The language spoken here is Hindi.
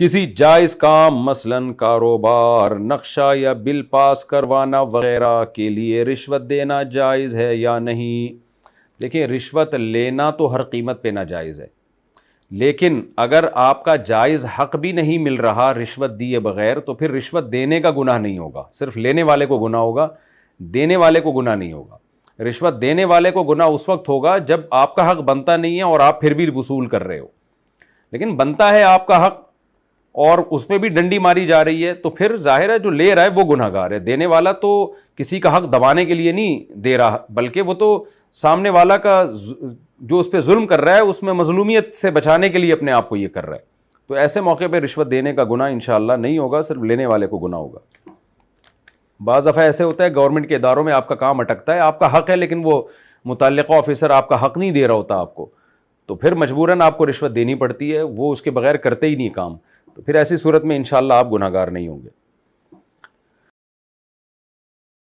किसी जायज़ काम मसलन कारोबार नक्शा या बिल पास करवाना वगैरह के लिए रिश्वत देना जायज़ है या नहीं देखिए रिश्वत लेना तो हर कीमत पे नाजायज़ है लेकिन अगर आपका जायज़ हक भी नहीं मिल रहा रिश्वत दिए बगैर तो फिर रिश्वत देने का गुनाह नहीं होगा सिर्फ लेने वाले को गुनाह होगा देने वाले को गुनाह नहीं होगा रिश्वत देने वाले को गुनाह उस वक्त होगा जब आपका हक बनता नहीं है और आप फिर भी वसूल कर रहे हो लेकिन बनता है आपका हक और उसमें भी डंडी मारी जा रही है तो फिर जाहिर है जो ले रहा है वो गुनाहगार है देने वाला तो किसी का हक दबाने के लिए नहीं दे रहा बल्कि वो तो सामने वाला का जो उस पर जुल्म कर रहा है उसमें मजलूमियत से बचाने के लिए अपने आप को ये कर रहा है तो ऐसे मौके पर रिश्वत देने का गुना इन नहीं होगा सिर्फ लेने वाले को गुना होगा बाज़ दफ़ा ऐसे होता है गवर्नमेंट के इदारों में आपका काम अटकता है आपका हक है लेकिन वो मुतल ऑफिसर आपका हक नहीं दे रहा होता आपको तो फिर मजबूरन आपको रिश्वत देनी पड़ती है वो उसके बगैर करते ही नहीं काम तो फिर ऐसी सूरत में इन आप गुनागार नहीं होंगे